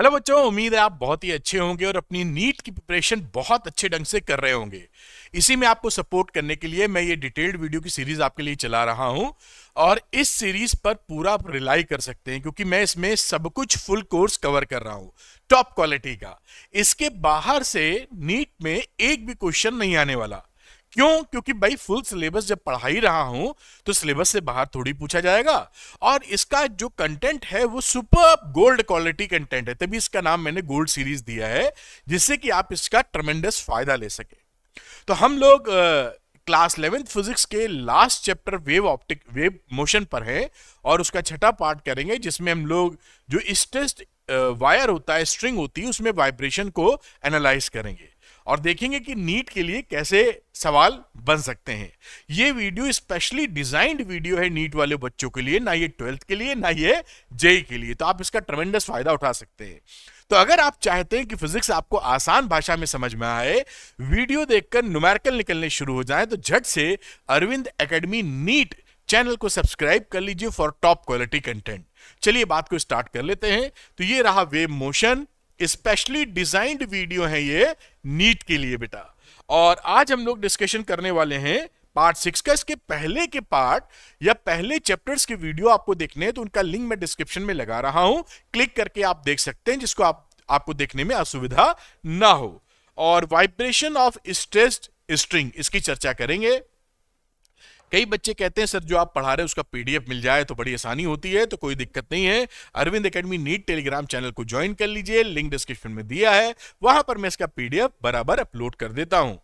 Hello बच्चों उम्मीद है आप बहुत ही अच्छे होंगे और अपनी नीट की प्रिपरेशन बहुत अच्छे ढंग से कर रहे होंगे इसी में आपको सपोर्ट करने के लिए मैं ये डिटेल्ड वीडियो की सीरीज आपके लिए चला रहा हूं और इस सीरीज पर पूरा आप रिलाई कर सकते हैं क्योंकि मैं इसमें सब कुछ फुल कोर्स कवर कर रहा हूं टॉप क्वालिटी का इसके बाहर से नीट में एक भी क्वेश्चन नहीं आने वाला क्यों क्योंकि भाई फुल सिलेबस जब पढ़ा ही रहा हूं तो सिलेबस से बाहर थोड़ी पूछा जाएगा और इसका जो कंटेंट है वो सुपर गोल्ड क्वालिटी कंटेंट है तभी इसका नाम मैंने गोल्ड सीरीज दिया है जिससे कि आप इसका ट्रमेंडस फायदा ले सके तो हम लोग क्लास इलेवेंथ फिजिक्स के last chapter wave optic wave motion पर है और उसका छठा पार्ट करेंगे जिसमें हम लोग जो स्टेस्ट वायर होता है स्ट्रिंग होती है उसमें वाइब्रेशन को एनालाइज करेंगे और देखेंगे कि नीट के लिए कैसे सवाल बन सकते हैं ये वीडियो स्पेशली डिजाइंड वीडियो है नीट वाले बच्चों के लिए ना ये ट्वेल्थ के लिए ना ये जेई के लिए तो आप इसका ट्रमेंडस फायदा उठा सकते हैं तो अगर आप चाहते हैं कि फिजिक्स आपको आसान भाषा में समझ में आए वीडियो देखकर नुमेरिकल निकलने शुरू हो जाए तो झट से अरविंद एकेडमी नीट चैनल को सब्सक्राइब कर लीजिए फॉर टॉप क्वालिटी कंटेंट चलिए बात को स्टार्ट कर लेते हैं तो ये रहा wave motion specially designed video है ये नीट के लिए बेटा और आज हम लोग डिस्कशन करने वाले हैं पार्ट सिक्स का इसके पहले के पार्ट या पहले चैप्टर्स के वीडियो आपको देखने हैं तो उनका लिंक मैं डिस्क्रिप्शन में लगा रहा हूं क्लिक करके आप देख सकते हैं जिसको आप आपको देखने में असुविधा ना हो और वाइब्रेशन ऑफ स्ट्रेस्ड स्ट्रिंग इसकी चर्चा करेंगे कई बच्चे कहते हैं सर जो आप पढ़ा रहे हैं उसका पीडीएफ मिल जाए तो बड़ी आसानी होती है तो कोई दिक्कत नहीं है Arvind academy NEET Telegram channel को ज्वाइन कर लीजिए लिंक डिस्क्रिप्शन में दिया है वहां पर मैं इसका पीडीएफ बराबर अपलोड कर देता हूं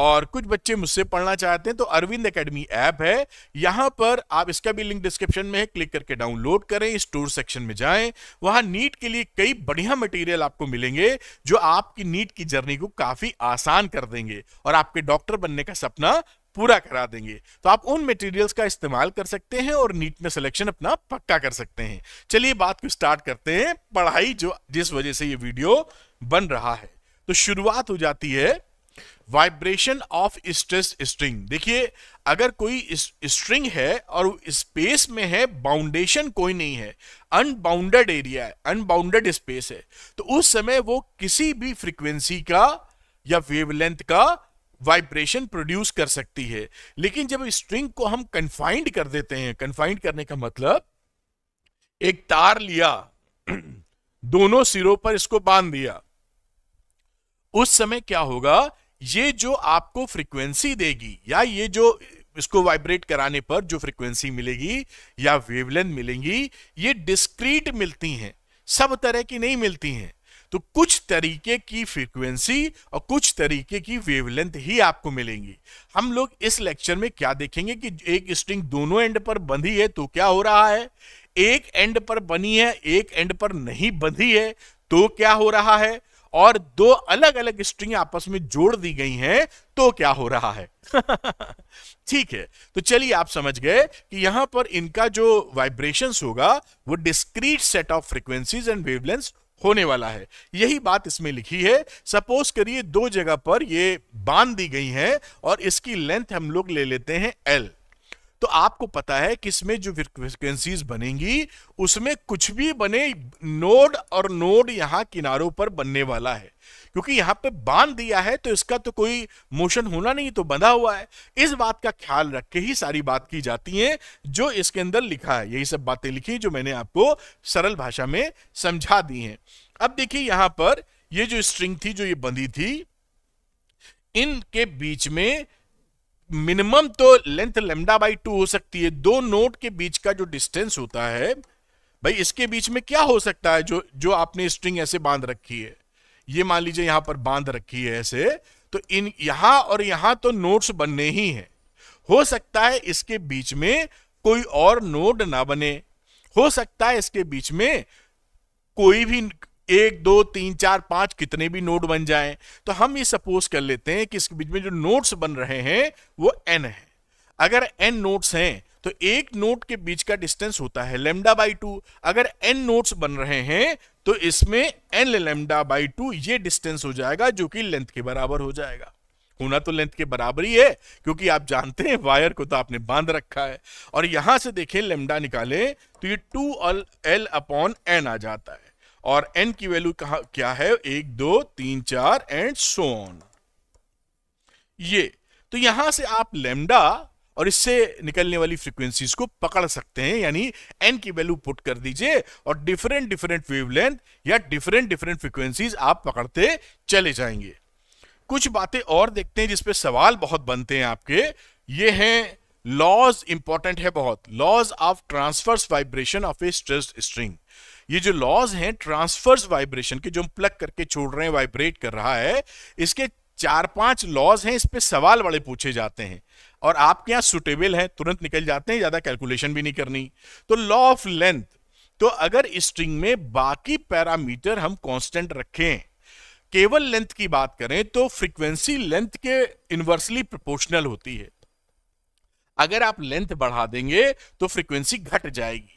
और कुछ बच्चे मुझसे पढ़ना चाहते हैं तो अरविंद एकेडमी ऐप है यहां पर आप इसका भी लिंक डिस्क्रिप्शन में है क्लिक करके डाउनलोड करें स्टोर सेक्शन में जाएं वहां नीट के लिए कई बढ़िया मटेरियल आपको मिलेंगे जो आपकी नीट की जर्नी को काफी आसान कर देंगे और आपके डॉक्टर बनने का सपना पूरा करा देंगे तो आप उन मटेरियल्स का इस्तेमाल कर सकते हैं और नीट में सिलेक्शन अपना पक्का कर सकते हैं चलिए बात को स्टार्ट करते हैं पढ़ाई जो जिस वजह से ये वीडियो बन रहा है तो शुरुआत हो जाती है वाइब्रेशन ऑफ स्ट्रेस स्ट्रिंग देखिए अगर कोई स्ट्रिंग है और स्पेस में है बाउंडेशन कोई नहीं है अनबाउंडेड एरिया है अनबाउंडेड स्पेस है तो उस समय वो किसी भी फ्रीक्वेंसी का या वेवलेंथ का वाइब्रेशन प्रोड्यूस कर सकती है लेकिन जब स्ट्रिंग को हम कन्फाइंड कर देते हैं कन्फाइंड करने का मतलब एक तार लिया दोनों सिरों पर इसको बांध दिया उस समय क्या होगा ये जो आपको फ्रीक्वेंसी देगी या ये जो इसको वाइब्रेट कराने पर जो फ्रीक्वेंसी मिलेगी या वेवलेंथ मिलेंगी ये डिस्क्रीट मिलती हैं सब तरह की नहीं मिलती हैं तो कुछ तरीके की फ्रीक्वेंसी और कुछ तरीके की वेवलेंथ ही आपको मिलेंगी हम लोग इस लेक्चर में क्या देखेंगे कि एक स्ट्रिंग दोनों एंड पर बंधी है तो क्या हो रहा है एक एंड पर बनी है एक एंड पर नहीं बंधी है तो क्या हो रहा है और दो अलग अलग स्ट्रिंग आपस में जोड़ दी गई हैं तो क्या हो रहा है ठीक है तो चलिए आप समझ गए कि यहां पर इनका जो वाइब्रेशंस होगा वो discrete set of frequencies and wavelengths होने वाला है यही बात इसमें लिखी है सपोज करिए दो जगह पर ये बांध दी गई हैं और इसकी लेंथ हम लोग ले लेते हैं एल तो आपको पता है कि इसमें जो फ्रिक्वेंसीज बनेंगी उसमें कुछ भी बने नोड और नोड यहां किनारों पर बनने वाला है क्योंकि यहाँ पे बांध दिया है तो इसका तो कोई मोशन होना नहीं तो बंधा हुआ है इस बात का ख्याल रख के ही सारी बात की जाती है जो इसके अंदर लिखा है यही सब बातें लिखी जो मैंने आपको सरल भाषा में समझा दी है अब देखिए यहाँ पर ये जो स्ट्रिंग थी जो ये बंधी थी इनके बीच में मिनिमम तो लेंथ लेमडा बाई टू हो सकती है दो नोट के बीच का जो डिस्टेंस होता है भाई इसके बीच में क्या हो सकता है जो जो आपने स्ट्रिंग ऐसे बांध रखी है ये मान लीजिए यहां पर बांध रखी है ऐसे तो इन यहां और यहां तो नोट्स बनने ही हैं हो सकता है इसके बीच में कोई और नोड ना बने हो सकता है इसके बीच में कोई भी एक दो तीन चार पांच कितने भी नोड बन जाएं तो हम ये सपोज कर लेते हैं कि इसके बीच में जो नोट्स बन रहे हैं वो एन है अगर एन नोट्स हैं तो एक नोट के बीच का डिस्टेंस होता है लेमडा बाई टू अगर एन नोट्स बन रहे हैं तो इसमें एन लेमडा बाई टू ये डिस्टेंस हो जाएगा जो कि लेंथ के बराबर हो जाएगा होना तो लेंथ के बराबर ही है क्योंकि आप जानते हैं वायर को तो आपने बांध रखा है और यहां से देखें लेमडा निकाले तो ये टू एल अपॉन एन आ जाता है और एन की वैल्यू कहा क्या है एक दो तीन चार एंड सोन ये तो यहां से आप लेमडा और इससे निकलने वाली फ्रीक्वेंसीज को पकड़ सकते हैं यानी एन की वैल्यू पुट कर दीजिए और डिफरेंट डिफरेंट वेवलेंथ या डिफरेंट डिफरेंट फ्रिक्वेंसीज आप पकड़ते चले जाएंगे कुछ बातें और देखते हैं जिसपे सवाल बहुत बनते हैं आपके ये हैं लॉज इंपॉर्टेंट है बहुत laws of transverse vibration of a stress string ये जो लॉज हैं ट्रांसफर्स वाइब्रेशन के जो हम प्लग करके छोड़ रहे हैं वाइब्रेट कर रहा है इसके चार पांच लॉज हैं इस पे सवाल बड़े पूछे जाते हैं और आपके यहाँ सुटेबल है तुरंत निकल जाते हैं ज़्यादा कैलकुलेशन भी नहीं करनी तो लॉ ऑफ लेंथ तो अगर स्ट्रिंग में बाकी पैरामीटर हम कांस्टेंट रखें केवल लेंथ की बात करें तो फ्रीक्वेंसी लेंथ के इन्वर्सली प्रोपोर्शनल होती है अगर आप लेंथ बढ़ा देंगे तो फ्रीक्वेंसी घट जाएगी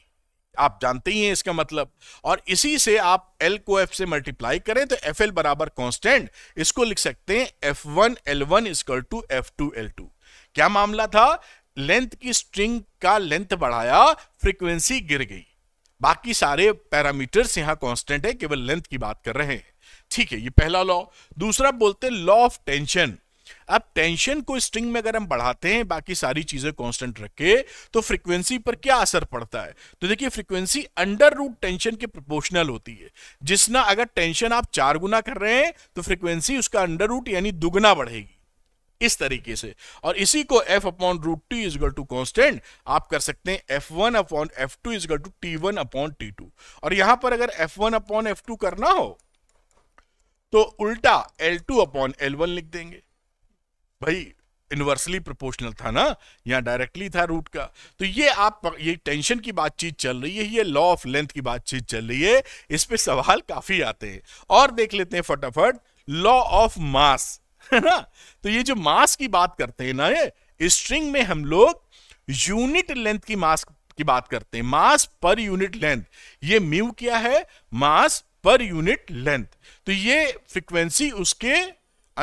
आप जानते ही हैं इसका मतलब और इसी से आप एल को एफ से मल्टीप्लाई करें तो एफ एल बराबर कॉन्स्टेंट इसको लिख सकते हैं F one L one is equal to F two L two क्या मामला था लेंथ की स्ट्रिंग का लेंथ बढ़ाया फ्रीक्वेंसी गिर गई बाकी सारे पैरामीटर्स यहां कांस्टेंट है केवल लेंथ की बात कर रहे हैं ठीक है ये पहला लॉ दूसरा बोलते हैं लॉ ऑफ टेंशन अब टेंशन को स्ट्रिंग में अगर हम बढ़ाते हैं बाकी सारी चीजें कांस्टेंट रख के तो फ्रीक्वेंसी पर क्या असर पड़ता है तो देखिए फ्रीक्वेंसी अंडर रूट टेंशन के प्रोपोर्शनल होती है जिसना अगर टेंशन आप चार गुना कर रहे हैं तो फ्रीक्वेंसी उसका अंडर रूट यानी दुगना बढ़ेगी इस तरीके से और इसी को F upon root two is equal to constant आप कर सकते हैं F one upon F two is equal to T one upon T two और यहां पर अगर F one upon F two करना हो तो उल्टा L two upon L one लिख देंगे भाई इनवर्सली प्रोपोर्शनल था ना यहां डायरेक्टली था रूट का तो ये आप ये टेंशन की बातचीत चल रही है ये लॉ ऑफ लेंथ की बातचीत चल रही है इस पे सवाल काफी आते हैं और देख लेते हैं फटाफट लॉ ऑफ मास है ना तो ये जो मास की बात करते हैं ना ये स्ट्रिंग में हम लोग यूनिट लेंथ की मास की बात करते हैं मास पर यूनिट लेंथ ये म्यू क्या है मास पर यूनिट लेंथ तो ये फ्रिक्वेंसी उसके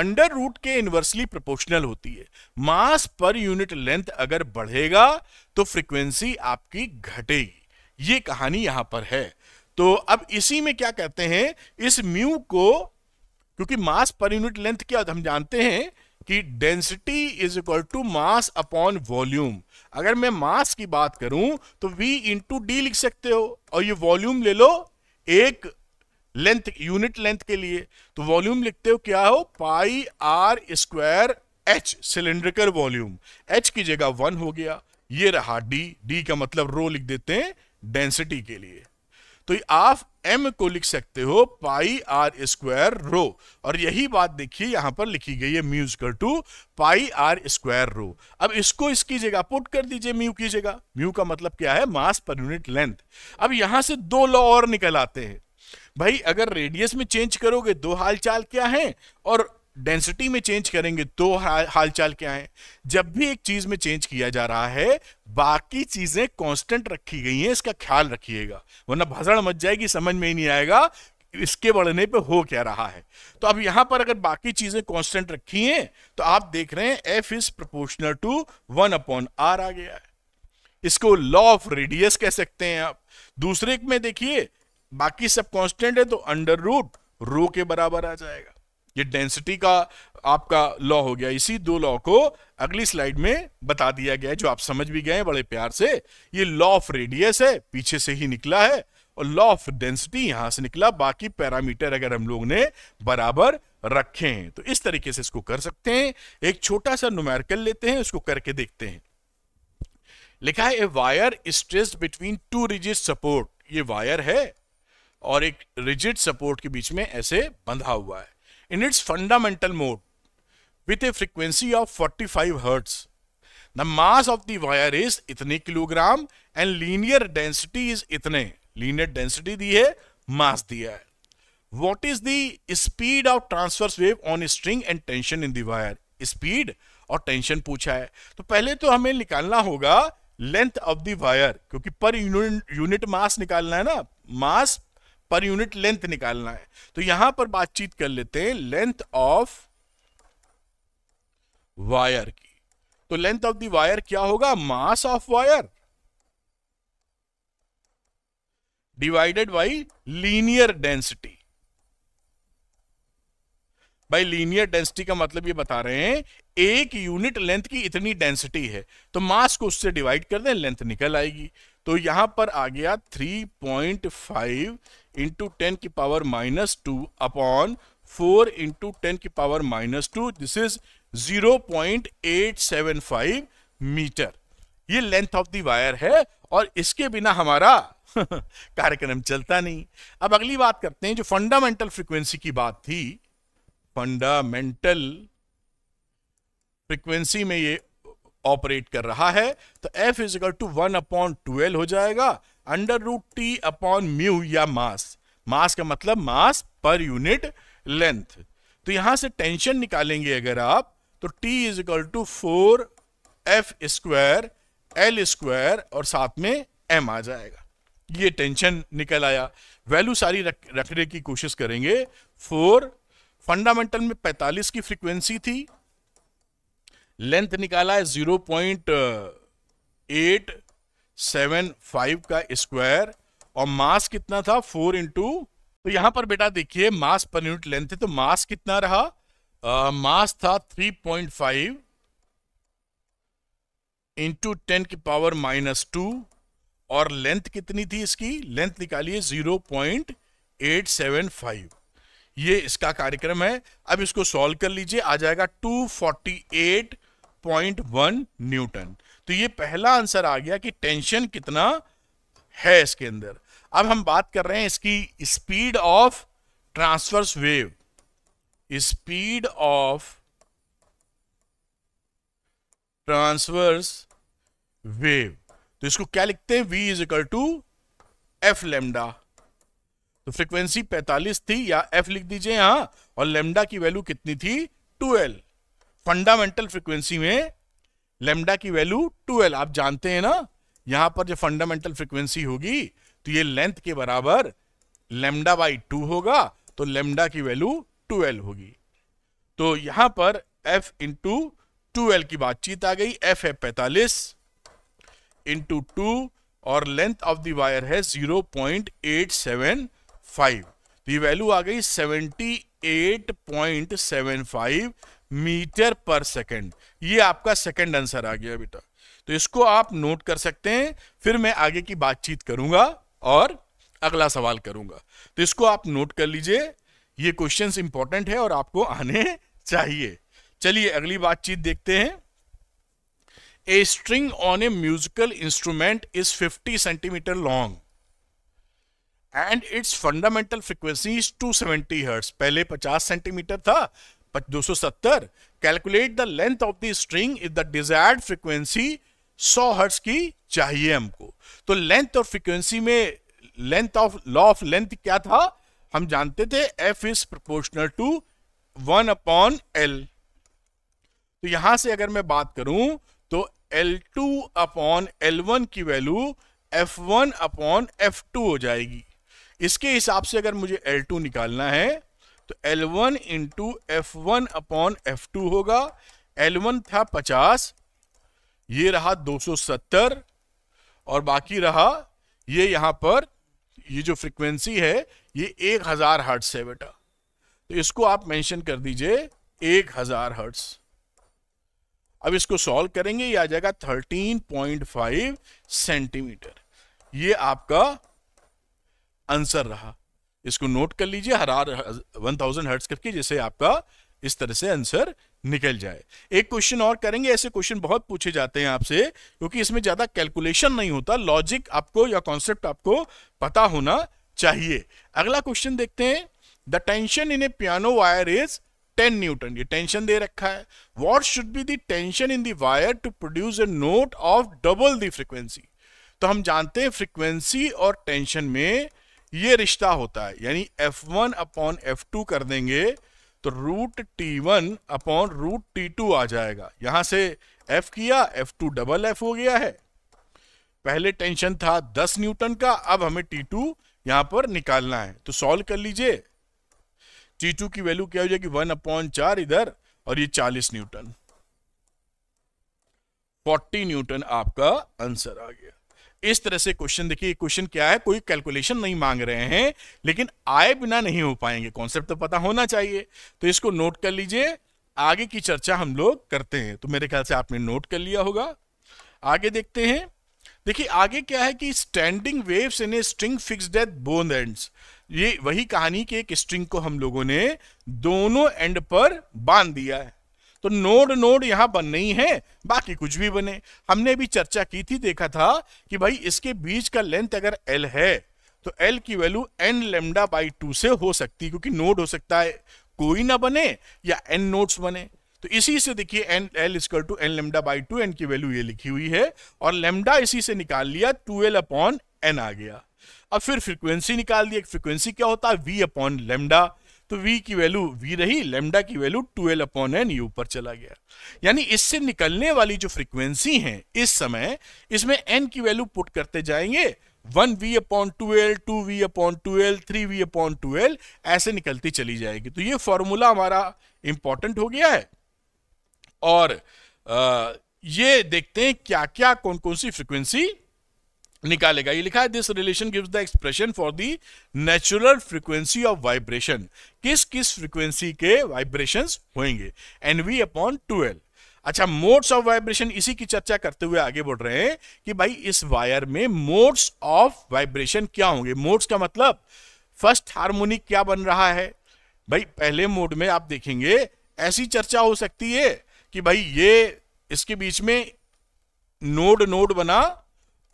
अंडर रूट के इन्वर्सली प्रोपोर्शनल होती है मास पर यूनिट लेंथ अगर बढ़ेगा तो फ्रिक्वेंसी आपकी घटेगी ये कहानी यहां पर है तो अब इसी में क्या कहते हैं इस म्यू को क्योंकि मास पर यूनिट लेंथ क्या हम जानते हैं कि density is equal to mass upon volume अगर मैं मास की बात करूं तो v इंटू डी लिख सकते हो और ये वॉल्यूम ले लो एक लेंथ यूनिट लेंथ के लिए तो वॉल्यूम लिखते हो क्या हो pi r square h cylindrical volume h की जगह वन हो गया ये रहा डी डी का मतलब रो लिख देते हैं डेंसिटी के लिए तो आप एम को लिख सकते हो पाई आर स्क्वायर रो और यही बात देखिए यहां पर लिखी गई है mu is equal to pi r square rho अब इसको इसकी जगह पुट कर दीजिए म्यू की जगह म्यू का मतलब क्या है मास पर यूनिट लेंथ अब यहां से दो लॉ और निकल आते हैं भाई अगर रेडियस में चेंज करोगे दो हालचाल क्या है और डेंसिटी में चेंज करेंगे तो हालचाल क्या है जब भी एक चीज में चेंज किया जा रहा है बाकी चीजें कांस्टेंट रखी गई हैं इसका ख्याल रखिएगा वरना भसड़ मच जाएगी समझ में ही नहीं आएगा इसके बढ़ने पे हो क्या रहा है तो अब यहां पर अगर बाकी चीजें कांस्टेंट रखी हैं तो आप देख रहे हैं F is proportional to one upon r आ गया है इसको लॉ ऑफ रेडियस कह सकते हैं आप दूसरे में देखिए बाकी सब कांस्टेंट है तो अंडर रूट रो के बराबर आ जाएगा ये डेंसिटी का आपका लॉ हो गया इसी दो लॉ को अगली स्लाइड में बता दिया गया है जो आप समझ भी गए बड़े प्यार से ये लॉ ऑफ रेडियस है पीछे से ही निकला है और लॉ ऑफ डेंसिटी यहां से निकला बाकी पैरामीटर अगर हम लोग ने बराबर रखे हैं तो इस तरीके से इसको कर सकते हैं एक छोटा सा नुमेरिकल लेते हैं उसको करके देखते हैं लिखा है a wire stressed between two rigid support ये वायर है और एक रिजिड सपोर्ट के बीच में ऐसे बंधा हुआ है in its fundamental mode with a frequency of 45 hertz The mass of the wire is itne kilogram and linear density is itne linear density di hai mass दिया hai What is the speed of transverse wave on string and tension in the wire? Speed aur tension पूछा है तो पहले तो हमें निकालना होगा length of the wire क्योंकि पर unit mass nikalna hai na mass पर यूनिट लेंथ निकालना है तो यहां पर बातचीत कर लेते हैं लेंथ ऑफ वायर की तो लेंथ ऑफ दायर वायर क्या होगा mass of wire divided by linear density by linear density का मतलब ये बता रहे हैं एक यूनिट लेंथ की इतनी डेंसिटी है तो मास को उससे डिवाइड कर दें लेंथ निकल आएगी तो यहां पर आ गया 3.5 इंटू टेन की power minus two upon four into ten की power minus two this is zero point eight seven five metre ये लेंथ ऑफ दी वायर है और इसके बिना हमारा कार्यक्रम चलता नहीं अब अगली बात करते हैं जो फंडामेंटल फ्रीक्वेंसी की बात थी फंडामेंटल फ्रीक्वेंसी में ये ऑपरेट कर रहा है तो F is equal to one upon twelve हो जाएगा under root T upon mu या मास मास का मतलब मास पर यूनिट लेंथ तो यहां से टेंशन निकालेंगे अगर आप तो T is equal to four F square L square और साथ में एम आ जाएगा ये टेंशन निकल आया वैल्यू सारी रख, रखने की कोशिश करेंगे फोर फंडामेंटल में 45 की फ्रीक्वेंसी थी लेंथ निकाला है एट सेवन फाइव का स्क्वायर और मास कितना था फोर इंटू तो यहां पर बेटा देखिए मास पर यूनिट लेंथ है तो मास कितना रहा आ, मास था three point five into ten की पावर माइनस टू और लेंथ कितनी थी इसकी लेंथ निकालिए zero point eight seven five ये इसका कार्यक्रम है अब इसको सॉल्व कर लीजिए आ जाएगा two forty eight point one newton तो ये पहला आंसर आ गया कि टेंशन कितना है इसके अंदर अब हम बात कर रहे हैं इसकी speed of transverse wave speed of transverse wave तो इसको क्या लिखते हैं V is equal to F lambda तो फ्रीक्वेंसी 45 थी या एफ लिख दीजिए यहां और लेमडा की वैल्यू कितनी थी 12 फंडामेंटल फ्रीक्वेंसी में लेमडा की वैल्यू 12 आप जानते हैं ना यहां पर जो फंडामेंटल फ्रिक्वेंसी होगी तो ये लेंथ के बराबर लेमडा बाई टू होगा तो लेमडा की वैल्यू 12 होगी तो यहां पर एफ इंटू टूएल्व की बातचीत आ गई एफ है पैतालीस इंटू टू और लेंथ ऑफ द वायर है 0.875 तो ये वैल्यू आ गई फाइव मीटर पर सेकंड ये आपका सेकंड आंसर आ गया बेटा तो इसको आप नोट कर सकते हैं फिर मैं आगे की बातचीत करूंगा और अगला सवाल करूंगा तो इसको आप नोट कर लीजिए ये क्वेश्चंस इंपॉर्टेंट है और आपको आने चाहिए चलिए अगली बातचीत देखते हैं a string on a musical instrument is 50 centimetre long and it's fundamental frequency is 270 hertz पहले 50 सेंटीमीटर था पर 270 calculate the length of the string if the desired frequency 100 hertz की चाहिए हमको तो लेंथ और फ्रीक्वेंसी में length of law of length क्या था हम जानते थे F is proportional to one upon L तो यहां से अगर मैं बात करूं तो L two upon L one की value F one upon F two हो जाएगी इसके हिसाब से अगर मुझे एल टू निकालना है तो L1 one into F one upon F two होगा L1 था 50 ये रहा 270 और बाकी रहा ये यहां पर ये जो फ्रिक्वेंसी है ये 1000 हजार हर्ट्स है बेटा तो इसको आप मेंशन कर दीजिए 1000 हजार हर्ट्स अब इसको सॉल्व करेंगे ये आ जाएगा 13.5 सेंटीमीटर ये आपका आंसर रहा इसको नोट कर लीजिए हर आर वन थाउजेंड हर्ट्स करके जैसे आपका इस तरह से आंसर निकल जाए एक क्वेश्चन और करेंगे ऐसे क्वेश्चन बहुत पूछे जाते हैं आपसे क्योंकि इसमें ज्यादा कैलकुलेशन नहीं होता लॉजिक आपको या कॉन्सेप्ट आपको पता होना चाहिए अगला क्वेश्चन देखते हैं the tension in a piano wire is 10 newton ये टेंशन दे रखा है what should be the tension in the wire to produce a note of double the frequency तो हम जानते हैं फ्रिक्वेंसी और टेंशन में ये रिश्ता होता है यानी F one upon F two कर देंगे तो root T one upon root T two आ जाएगा यहां से एफ किया एफ टू डबल एफ हो गया है पहले टेंशन था दस न्यूटन का अब हमें टी टू यहां पर निकालना है तो सॉल्व कर लीजिए टी टू की वैल्यू क्या हो जाएगी वन अपॉन चार इधर और ये चालीस न्यूटन फोर्टी न्यूटन आपका आंसर आ गया इस तरह से क्वेश्चन देखिए क्वेश्चन क्या है कोई कैलकुलेशन नहीं मांग रहे हैं लेकिन आए बिना नहीं हो पाएंगे कॉन्सेप्ट तो पता होना चाहिए तो इसको नोट कर लीजिए आगे की चर्चा हम लोग करते हैं तो मेरे ख्याल से आपने नोट कर लिया होगा आगे देखते हैं देखिए आगे क्या है कि standing waves in a string fixed at both ends ये वही कहानी के एक स्ट्रिंग को हम लोगों ने दोनों एंड पर बांध दिया है तो नोड नोड यहां बन नहीं है बाकी कुछ भी बने हमने भी चर्चा की थी देखा था कि भाई इसके बीच का लेंथ अगर एल है तो एल की value N lambda by two से हो सकती है क्योंकि नोड हो सकता है कोई ना बने या एन नोड्स बने तो इसी से देखिए N L equal to N lambda by two N की वैल्यू ये लिखी हुई है और लेमडा इसी से निकाल लिया टू एल अपॉन एन आ गया अब फिर फ्रीक्वेंसी निकाल दी फ्रीक्वेंसी क्या होता है वी अपॉन लेमडा तो v की वैल्यू v रही लेमडा की वैल्यू एल अपॉन एन यू पर चला गया यानी इससे निकलने वाली जो फ्रीक्वेंसी है इस समय इसमें n की वैल्यू पुट करते जाएंगे one V upon two L two V upon two L three V upon two L ऐसे निकलती चली जाएगी तो ये फॉर्मूला हमारा इंपॉर्टेंट हो गया है और आ, ये देखते हैं क्या क्या कौन कौन सी फ्रिक्वेंसी निकालेगा ये लिखा है this relation gives the expression for the natural frequency of vibration किस किस फ्रीक्वेंसी के वाइब्रेशन होंगे एन वी अपॉन ट्वेल्व अच्छा मोड्स ऑफ वाइब्रेशन इसी की चर्चा करते हुए आगे बढ़ रहे हैं कि भाई इस वायर में मोड्स ऑफ वाइब्रेशन क्या होंगे मोड्स का मतलब फर्स्ट हार्मोनिक क्या बन रहा है भाई पहले मोड में आप देखेंगे ऐसी चर्चा हो सकती है कि भाई ये इसके बीच में नोड नोड बना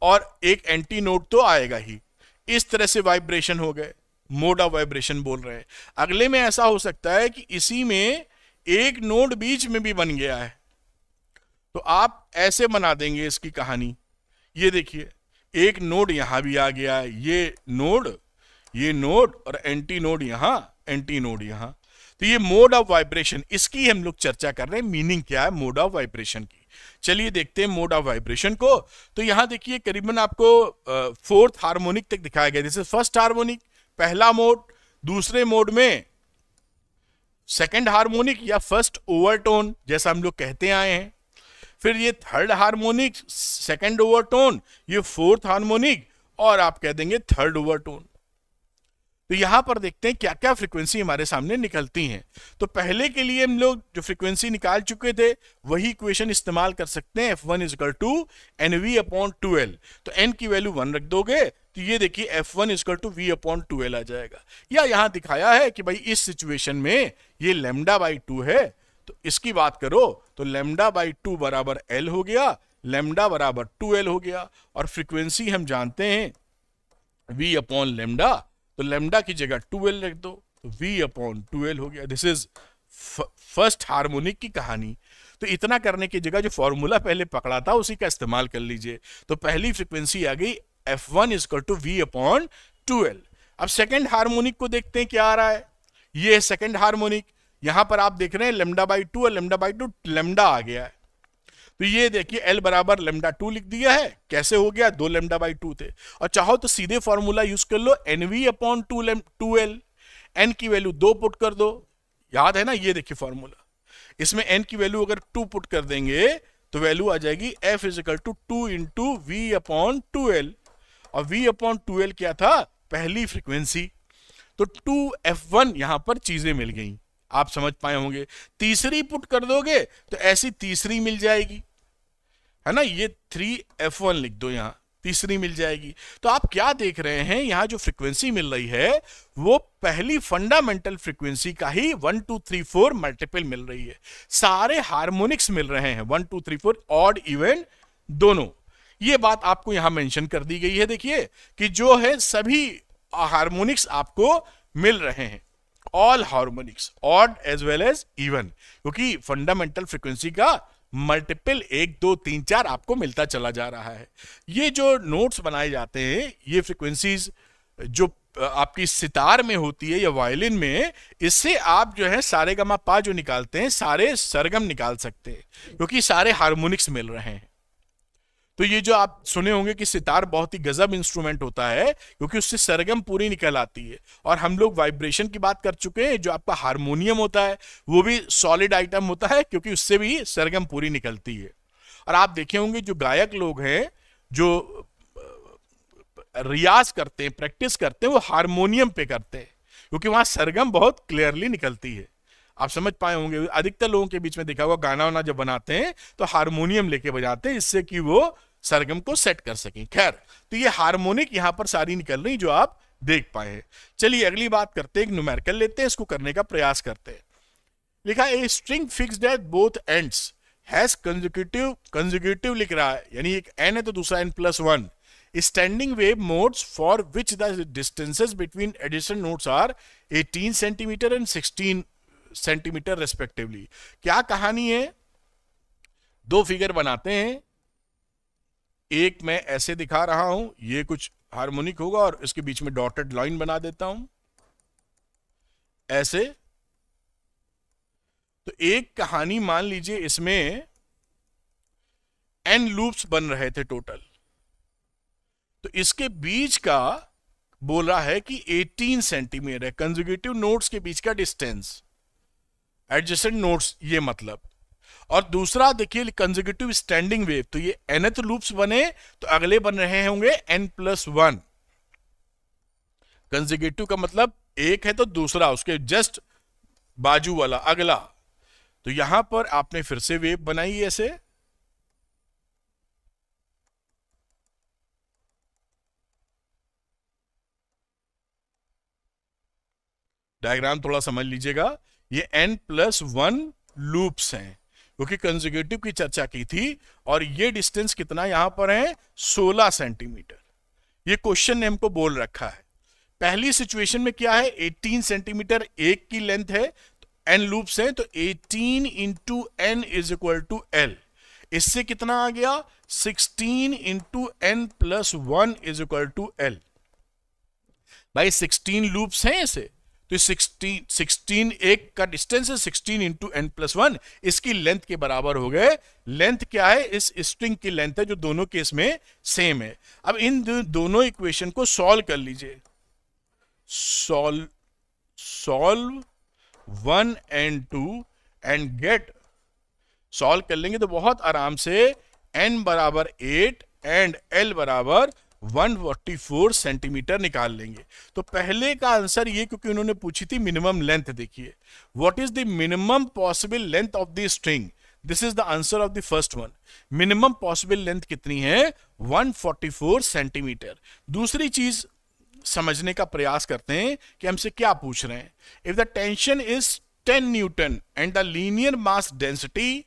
और एक एंटी नोड तो आएगा ही इस तरह से वाइब्रेशन हो गए मोड ऑफ वाइब्रेशन बोल रहे हैं अगले में ऐसा हो सकता है कि इसी में एक नोड बीच में भी बन गया है तो आप ऐसे बना देंगे इसकी कहानी ये देखिए एक नोड यहां भी आ गया है ये नोड ये नोड और एंटी नोड यहां एंटी नोड यहां तो ये मोड ऑफ वाइब्रेशन इसकी हम लोग चर्चा कर रहे हैं मीनिंग क्या है मोड ऑफ वाइब्रेशन की चलिए देखते हैं मोड ऑफ वाइब्रेशन को तो यहाँ देखिए करीबन आपको फोर्थ हार्मोनिक तक दिखाया गया जैसे फर्स्ट हार्मोनिक पहला मोड दूसरे मोड में सेकंड हार्मोनिक या फर्स्ट ओवरटोन जैसा हम लोग कहते आए हैं फिर ये थर्ड हार्मोनिक सेकंड ओवरटोन ये फोर्थ हार्मोनिक और आप कह देंगे थर्ड ओवरटोन तो यहाँ पर देखते हैं क्या क्या फ्रिक्वेंसी हमारे सामने निकलती हैं तो पहले के लिए हम लोग जो फ्रिक्वेंसी निकाल चुके थे वही इक्वेशन इस्तेमाल कर सकते हैं F one is equal to N V upon L तो एन की वैल्यू वन रख दोगे तो ये देखिए F one is equal to V upon two L आ जाएगा या यहाँ दिखाया है कि भाई इस सिचुएशन में ये लेमडा बाई टू है तो इसकी बात करो तो लेमडा बाई टू बराबर एल हो गया लेमडा बराबर टू एल हो गया और फ्रिक्वेंसी हम जानते हैं वी अपॉन लेमडा तो लेमडा की जगह टूएल रख दो तो वी अपॉन टूएल हो गया दिस इज फर्स्ट हार्मोनिक की कहानी तो इतना करने की जगह जो फॉर्मूला पहले पकड़ा था उसी का इस्तेमाल कर लीजिए तो पहली फ्रिक्वेंसी आ गई F one equal to V upon two L अब सेकेंड हारमोनिक को देखते हैं क्या आ रहा है ये है सेकेंड हारमोनिक यहां पर आप देख रहे हैं लेमडा बाई टू और लेमडा बाई टू लेमडा आ गया है तो ये देखिए एल बराबर लेमडा टू लिख दिया है कैसे हो गया दो लेमडा बाई टू थे और चाहो तो सीधे फॉर्मूला यूज कर लो N V upon two lambda two L N की वैल्यू दो पुट कर दो याद है ना ये देखिए फॉर्मूला इसमें एन की वैल्यू अगर टू पुट कर देंगे तो वैल्यू आ जाएगी F is equal to two into V upon two L और वी अपॉन टू एल क्या था पहली फ्रिक्वेंसी तो टू एफ वन यहां पर चीजें मिल गई आप समझ पाए होंगे तीसरी पुट कर दोगे तो ऐसी तीसरी मिल जाएगी है ना ये थ्री एफ वन लिख दो यहाँ तीसरी मिल जाएगी तो आप क्या देख रहे हैं यहाँ जो फ्रीक्वेंसी मिल रही है वो पहली फंडामेंटल फ्रीक्वेंसी का ही one two three four multiple मिल रही है सारे हार्मोनिक्स मिल रहे हैं one two three four odd even दोनों ये बात आपको यहां मेंशन कर दी गई है देखिए कि जो है सभी हार्मोनिक्स आपको मिल रहे हैं all harmonics odd as well as even क्योंकि फंडामेंटल फ्रीक्वेंसी का मल्टीपल एक दो तीन चार आपको मिलता चला जा रहा है ये जो नोट्स बनाए जाते हैं ये फ्रिक्वेंसीज जो आपकी सितार में होती है या वायलिन में इससे आप जो है सारे गमा पा जो निकालते हैं सारे सरगम निकाल सकते हैं क्योंकि सारे हारमोनिक्स मिल रहे हैं तो ये जो आप सुने होंगे कि सितार बहुत ही गजब इंस्ट्रूमेंट होता है क्योंकि उससे सरगम पूरी निकल आती है और हम लोग वाइब्रेशन की बात कर चुके हैं जो आपका हारमोनियम होता है वो भी सॉलिड आइटम होता है क्योंकि उससे भी सरगम पूरी निकलती है और आप देखे होंगे जो गायक लोग हैं जो रियाज करते हैं प्रैक्टिस करते हैं वो हारमोनियम पे करते हैं क्योंकि वहां सरगम बहुत क्लियरली निकलती है आप समझ पाए होंगे अधिकतर लोगों के बीच में देखा हुआ गाना वाना जब बनाते हैं तो हारमोनियम लेके बजाते हैं इससे कि वो सरगम को सेट कर सकें खैर तो ये हार्मोनिक यहाँ पर सारी निकल रही जो आप देख पाए हैं चलिए अगली बात करते हैं न्यूमेरिकल लेते हैं इसको करने का प्रयास करते हैं लिखा a string fix at both ends has conjugative conjugative लिख रहा है यानी एक एन है तो दूसरा N plus one standing wave modes for which the distances between addition notes are 18 centimetre and 16 centimetre respectively क्या कहानी है दो फिगर बनाते हैं एक मैं ऐसे दिखा रहा हूं ये कुछ हार्मोनिक होगा और इसके बीच में डॉटेड लाइन बना देता हूं ऐसे तो एक कहानी मान लीजिए इसमें एन लूप्स बन रहे थे टोटल तो इसके बीच का बोल रहा है कि 18 सेंटीमीटर है कंजुगेटिव नोट्स के बीच का डिस्टेंस एडजस्टेंट नोट्स ये मतलब और दूसरा देखिए कंजिक्यूटिव स्टैंडिंग वेव तो ये एनथ लूप्स बने तो अगले बन रहे होंगे एन प्लस वन कंजिगेटिव का मतलब एक है तो दूसरा उसके जस्ट बाजू वाला अगला तो यहां पर आपने फिर से वेव बनाई ऐसे डायग्राम थोड़ा समझ लीजिएगा ये एन प्लस वन लूप्स हैं क्योंकि कंजुगेटिव की चर्चा की थी और ये डिस्टेंस कितना यहां पर है 16 सेंटीमीटर ये क्वेश्चन ने हमको बोल रखा है पहली सिचुएशन में क्या है 18 सेंटीमीटर एक की लेंथ है तो एन लूप्स हैं तो 18 into N is equal to L इससे कितना आ गया 16 into N plus one is equal to L भाई 16 लूप्स हैं इसे तो 16 16 एक का डिस्टेंस है sixteen into N plus one इसकी लेंथ के बराबर हो गए लेंथ क्या है इस स्ट्रिंग की लेंथ है जो दोनों केस में सेम है अब इन दोनों इक्वेशन को सॉल्व कर लीजिए solve solve one and two and get solve कर लेंगे तो बहुत आराम से एन बराबर एट एंड एल बराबर 144 सेंटीमीटर निकाल लेंगे तो पहले का आंसर ये क्योंकि उन्होंने पूछी थी मिनिमम लेंथ देखिए what is the minimum possible length of the string this is the answer of the first one minimum possible length कितनी है 144 सेंटीमीटर दूसरी चीज समझने का प्रयास करते हैं कि हमसे क्या पूछ रहे हैं if the tension is 10 newton and the linear mass density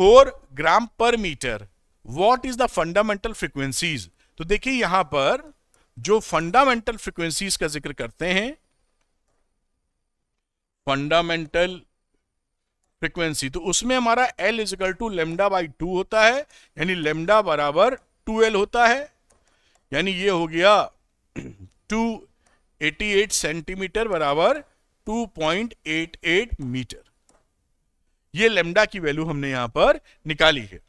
4 gram per metre what is the fundamental frequencies तो देखिए यहां पर जो फंडामेंटल फ्रिक्वेंसीज का जिक्र करते हैं फंडामेंटल फ्रिक्वेंसी तो उसमें हमारा L equal to lambda by two होता है यानी लेमडा बराबर टू एल होता है यानी ये हो गया टू एटी एट सेंटीमीटर बराबर two point eight eight metre ये लेमडा की वैल्यू हमने यहां पर निकाली है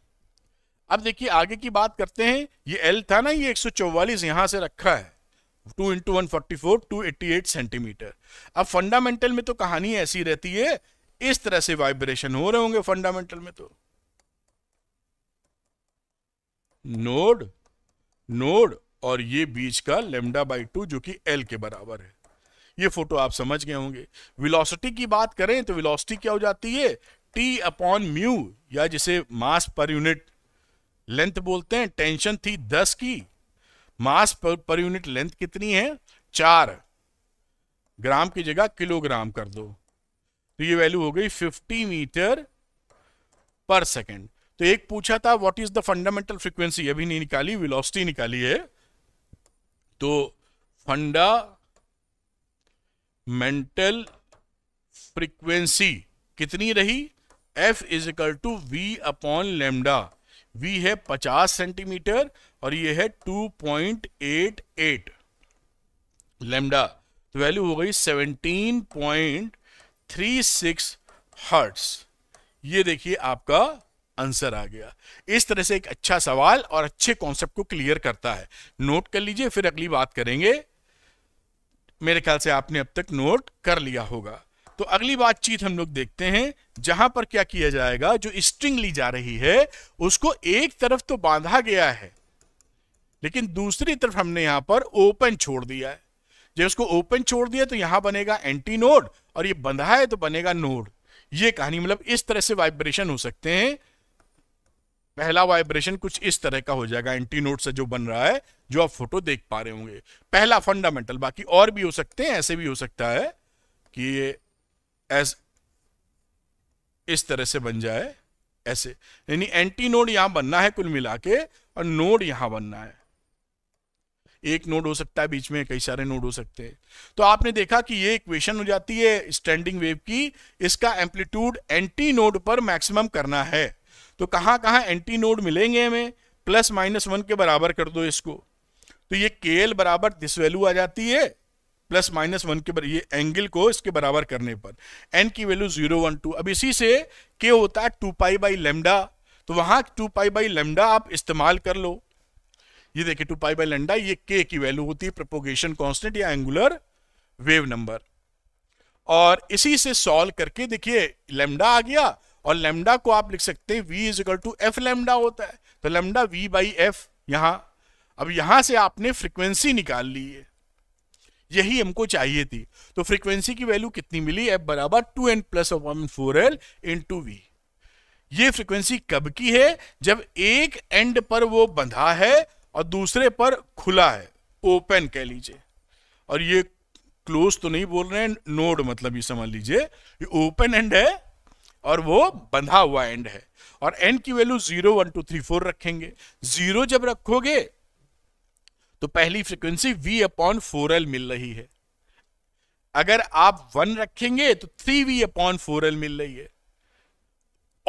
अब देखिए आगे की बात करते हैं ये एल था ना ये चौवालीस यहां से रखा है 2 into one forty four centimetre अब फंडामेंटल में तो कहानी ऐसी रहती है इस तरह से वाइब्रेशन हो रहे होंगे फंडामेंटल में तो नोड नोड और ये बीच का लेमडा बाई टू जो कि एल के बराबर है ये फोटो आप समझ गए होंगे विलोसिटी की बात करें तो विलोसिटी क्या हो जाती है टी अपॉन म्यू या जिसे मास पर यूनिट लेंथ बोलते हैं टेंशन थी दस की मास पर, पर यूनिट लेंथ कितनी है चार ग्राम की जगह किलोग्राम कर दो तो ये वैल्यू हो गई फिफ्टी मीटर पर सेकेंड तो एक पूछा था what is the fundamental frequency अभी नहीं निकाली वेलोसिटी निकाली है तो फंडा मेंटल फ्रीक्वेंसी कितनी रही F is equal to V upon lambda V है 50 सेंटीमीटर और ये है 2.88 लेमडा तो वैल्यू हो गई 17.36 हर्ट्स ये देखिए आपका आंसर आ गया इस तरह से एक अच्छा सवाल और अच्छे कॉन्सेप्ट को क्लियर करता है नोट कर लीजिए फिर अगली बात करेंगे मेरे ख्याल से आपने अब तक नोट कर लिया होगा तो अगली बातचीत हम लोग देखते हैं जहां पर क्या किया जाएगा जो स्ट्रिंग ली जा रही है उसको एक तरफ तो बांधा गया है लेकिन दूसरी तरफ हमने यहां पर ओपन छोड़ दिया है जब उसको ओपन छोड़ दिया तो यहां बनेगा एंटी नोड और ये बंधा है तो बनेगा नोड ये कहानी मतलब इस तरह से वाइब्रेशन हो सकते हैं पहला वाइब्रेशन कुछ इस तरह का हो जाएगा एंटी नोट से जो बन रहा है जो आप फोटो देख पा रहे होंगे पहला फंडामेंटल बाकी और भी हो सकते हैं ऐसे भी हो सकता है कि ये एस इस तरह से बन जाए ऐसे यानी एंटी नोड यहां बनना है कुल मिला के और नोड यहां बनना है एक नोड हो सकता है बीच में कई सारे नोड हो सकते हैं तो आपने देखा कि ये इक्वेशन हो जाती है स्टैंडिंग वेव की इसका एम्पलीट्यूड एंटी नोड पर मैक्सिमम करना है तो कहां कहां एंटी नोड मिलेंगे हमें प्लस माइनस वन के बराबर कर दो इसको तो ये के बराबर दिस वैल्यू आ जाती है प्लस माइनस वन के ये एंगल को इसके बराबर करने पर एन की वैल्यू जीरो वन टू अब इसी से के होता है टू पाई बाई लेमडा तो वहां टू पाई बाई लेमडा आप इस्तेमाल कर लो ये देखिए टू पाई बाई लेमडा ये के की वैल्यू होती है प्रपोगेशन कॉन्स्टेंट या एंगुलर वेव नंबर और इसी से सॉल्व करके देखिए लेमडा आ गया और लेमडा को आप लिख सकते हैं V is equal to F lambda होता है तो लेमडा वी बाई एफ यहां अब यहां से आपने फ्रिक्वेंसी निकाल ली है यही हमको चाहिए थी तो फ्रीक्वेंसी की वैल्यू कितनी मिली एफ बराबर two N plus four L into V ये फ्रीक्वेंसी कब की है जब एक एंड पर वो बंधा है और दूसरे पर खुला है ओपन कह लीजिए और ये क्लोज तो नहीं बोल रहे नोड मतलब ये समझ लीजिए ये ओपन एंड है और वो बंधा हुआ एंड है और एंड की value zero one two three four रखेंगे जीरो जब रखोगे तो पहली frequency V upon four L मिल रही है अगर आप वन रखेंगे तो three V upon four L मिल रही है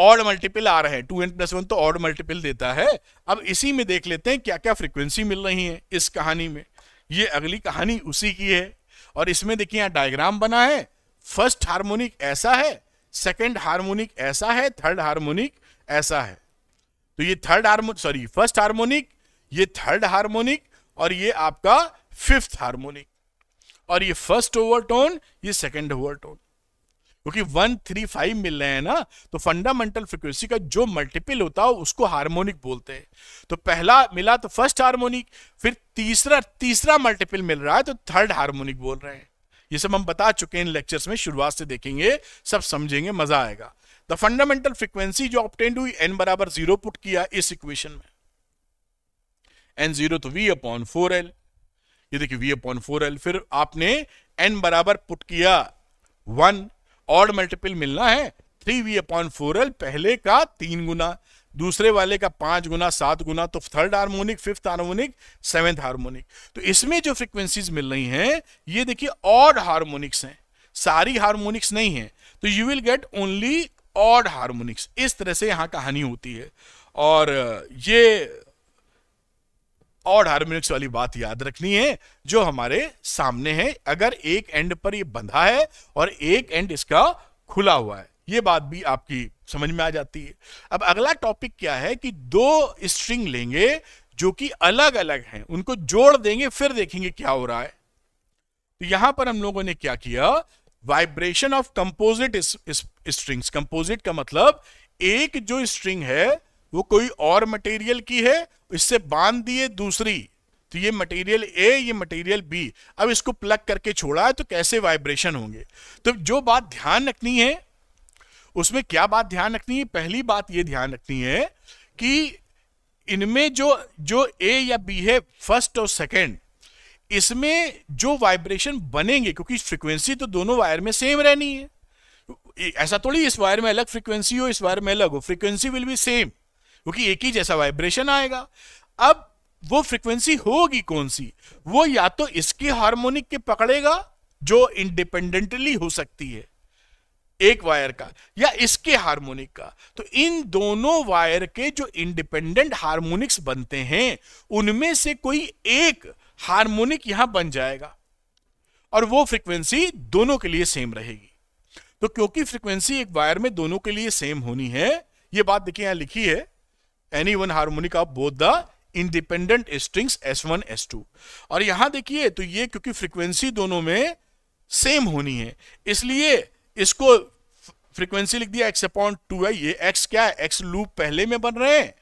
ऑड मल्टीपल आ रहे हैं टू एन प्लस वन तो ऑड मल्टीपल देता है अब इसी में देख लेते हैं क्या क्या फ्रीक्वेंसी मिल रही है इस कहानी में ये अगली कहानी उसी की है और इसमें देखिए यहां डायग्राम बना है फर्स्ट हार्मोनिक ऐसा है सेकेंड हार्मोनिक ऐसा है थर्ड हार्मोनिक ऐसा है तो ये third harmo sorry first harmonic ये थर्ड हार्मोनिक और ये आपका फिफ्थ हार्मोनिक और ये फर्स्ट ओवरटोन ये सेकंड ओवरटोन क्योंकि वन थ्री फाइव मिल रहे हैं ना तो फंडामेंटल फ्रिक्वेंसी का जो मल्टीपल होता है उसको हार्मोनिक बोलते हैं तो पहला मिला तो फर्स्ट हार्मोनिक फिर तीसरा तीसरा मल्टीपल मिल रहा है तो थर्ड हार्मोनिक बोल रहे हैं ये सब हम बता चुके हैं इन लेक्चर्स में शुरुआत से देखेंगे सब समझेंगे मजा आएगा द फंडामेंटल फ्रिक्वेंसी जो ऑप्टेंड हुई एन बराबर जीरो पुट किया इस इक्वेशन में एन जीरो तो वी अपॉन फोर एल ये देखिए वी अपॉन फोर एल फिर आपने एन बराबर पुट किया वन और मल्टीपल मिलना है three V upon four L पहले का तीन गुना दूसरे वाले का पांच गुना सात गुना तो third harmonic fifth harmonic seventh harmonic तो इसमें जो फ्रिक्वेंसीज मिल रही हैं ये देखिए ऑड हार्मोनिक्स हैं सारी हार्मोनिक्स नहीं है तो you will get only odd harmonics इस तरह से यहां कहानी होती है और ये और हारमोनिक्स वाली बात याद रखनी है जो हमारे सामने है अगर एक एंड पर ये बंधा है और एक एंड इसका खुला हुआ है ये बात भी आपकी समझ में आ जाती है अब अगला टॉपिक क्या है कि दो स्ट्रिंग लेंगे जो कि अलग अलग हैं उनको जोड़ देंगे फिर देखेंगे क्या हो रहा है तो यहां पर हम लोगों ने क्या किया vibration of composite strings composite का मतलब एक जो स्ट्रिंग है वो कोई और मटेरियल की है इससे बांध दिए दूसरी तो ये मटेरियल ए ये मटेरियल बी अब इसको प्लग करके छोड़ा है तो कैसे वाइब्रेशन होंगे तो जो बात ध्यान रखनी है उसमें क्या बात ध्यान रखनी है पहली बात ये ध्यान रखनी है कि इनमें जो जो ए या बी है फर्स्ट और सेकंड इसमें जो वाइब्रेशन बनेंगे क्योंकि फ्रिक्वेंसी तो दोनों वायर में सेम रहनी है ऐसा थोड़ी इस वायर में अलग फ्रिक्वेंसी हो इस वायर में अलग हो फ्रिक्वेंसी विल बी सेम क्योंकि एक ही जैसा वाइब्रेशन आएगा अब वो फ्रिक्वेंसी होगी कौन सी वो या तो इसके हार्मोनिक के पकड़ेगा जो इंडिपेंडेंटली हो सकती है एक वायर का या इसके हार्मोनिक का तो इन दोनों वायर के जो इंडिपेंडेंट हार्मोनिक्स बनते हैं उनमें से कोई एक हार्मोनिक यहां बन जाएगा और वो फ्रीक्वेंसी दोनों के लिए सेम रहेगी तो क्योंकि फ्रीक्वेंसी एक वायर में दोनों के लिए सेम होनी है ये बात देखिए यहां लिखी है any one harmonic of both the independent strings S one S two और यहां देखिए तो ये क्योंकि फ्रीक्वेंसी दोनों में सेम होनी है इसलिए इसको फ्रीक्वेंसी लिख दिया एक्स अपॉन टू है ये एक्स क्या है एक्स लूप पहले में बन रहे हैं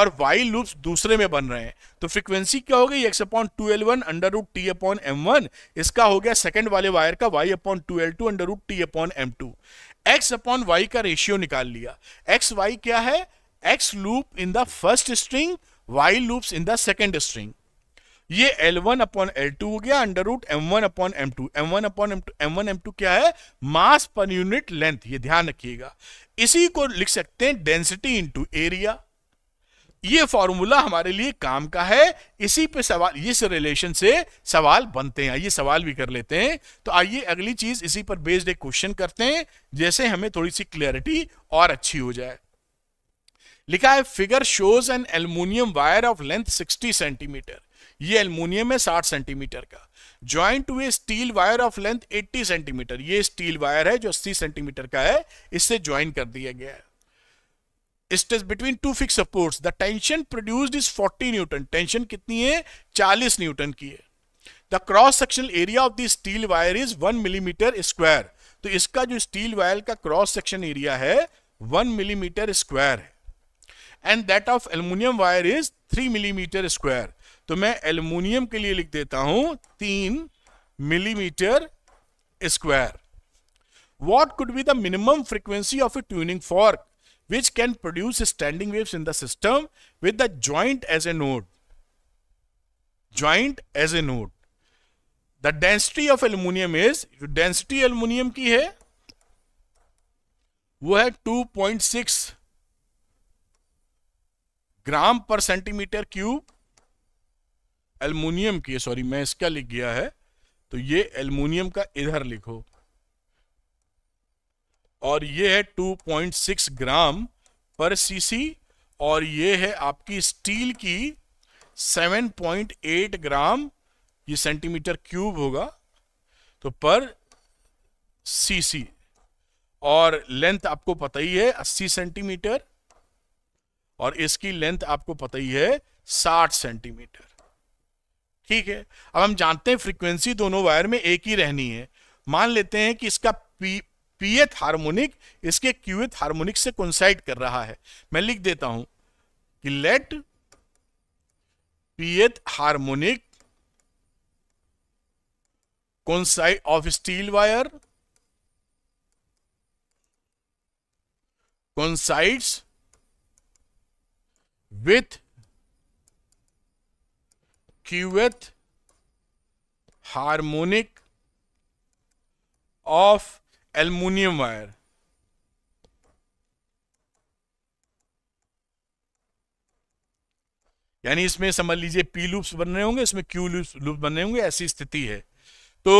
और वाई लूप दूसरे में बन रहे हैं तो फ्रीक्वेंसी क्या हो गई X upon two L one under root T upon M one इसका हो गया सेकंड वाले वायर का Y upon two L two under root T upon M two X upon Y का रेशियो निकाल लिया एक्स वाई क्या है X loop in the first string Y loop in the second string ये L one upon L two हो गया under root M one upon M two M one upon M two M one M two क्या है मास पर unit length ये ध्यान रखिएगा इसी को लिख सकते हैं डेंसिटी इंटू एरिया ये फॉर्मूला हमारे लिए काम का है इसी पे सवाल इस रिलेशन से सवाल बनते हैं आइए सवाल भी कर लेते हैं तो आइए अगली चीज इसी पर बेस्ड एक क्वेश्चन करते हैं जैसे हमें थोड़ी सी क्लियरिटी और अच्छी हो जाए लिखा है figure shows an aluminium wire of length 60 centimetre ये एल्यूमिनियम है 60 सेंटीमीटर का joint to a steel wire of length 80 centimetre ये स्टील वायर है जो 80 सेंटीमीटर का है इससे ज्वाइन कर दिया गया है between two fix supports the tension produced is 40 newton tension कितनी है चालीस न्यूटन की है the cross section area of the steel wire is one millimetre square तो इसका जो स्टील वायर का क्रॉस सेक्शन एरिया है वन मिलीमीटर स्क्वायर है and that of aluminium wire is three millimetre square तो मैं एल्यूमिनियम के लिए लिख देता हूं तीन millimetre square what could be the minimum frequency of a tuning fork which can produce standing wave in the system with the joint as a node joint as a node the density of aluminium is जो density aluminium की है वो है two point six gram per centimetre cube aluminium की sorry मैं इसका लिख गया है तो ये एल्युमिनियम का इधर लिखो और ये है 2.6 ग्राम पर सीसी और ये है आपकी स्टील की 7.8 ग्राम ये सेंटीमीटर क्यूब होगा तो पर सीसी और लेंथ आपको पता ही है 80 सेंटीमीटर और इसकी लेंथ आपको पता ही है 60 सेंटीमीटर ठीक है अब हम जानते हैं फ्रीक्वेंसी दोनों वायर में एक ही रहनी है मान लेते हैं कि इसका पी पीएथ हार्मोनिक इसके क्यूएथ हार्मोनिक से कंसाइड कर रहा है मैं लिख देता हूं कि let pth harmonic coincide of steel wire coincides with qth harmonic of aluminium wire यानी इसमें समझ लीजिए पी लूप्स बन रहे होंगे इसमें क्यू लूप्स लूप बन रहे होंगे ऐसी स्थिति है तो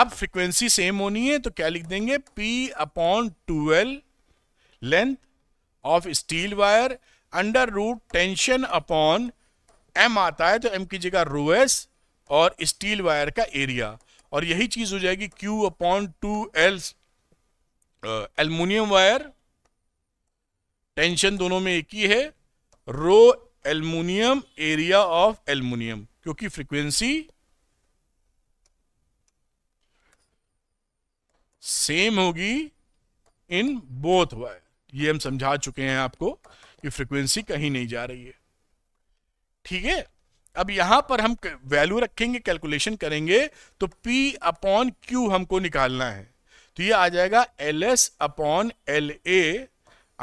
अब फ्रीक्वेंसी सेम होनी है तो क्या लिख देंगे P upon two L length of steel wire under root tension upon M आता है तो एम की जगह रोएस और स्टील वायर का एरिया और यही चीज हो जाएगी Q upon two L aluminium wire tension दोनों में एक ही है rho aluminium area of aluminium क्योंकि फ्रीक्वेंसी सेम होगी इन बोथ वायर ये हम समझा चुके हैं आपको ये फ्रिक्वेंसी कहीं नहीं जा रही है ठीक है अब यहां पर हम वैल्यू रखेंगे कैलकुलेशन करेंगे तो P अपॉन Q हमको निकालना है तो ये आ जाएगा L S upon L A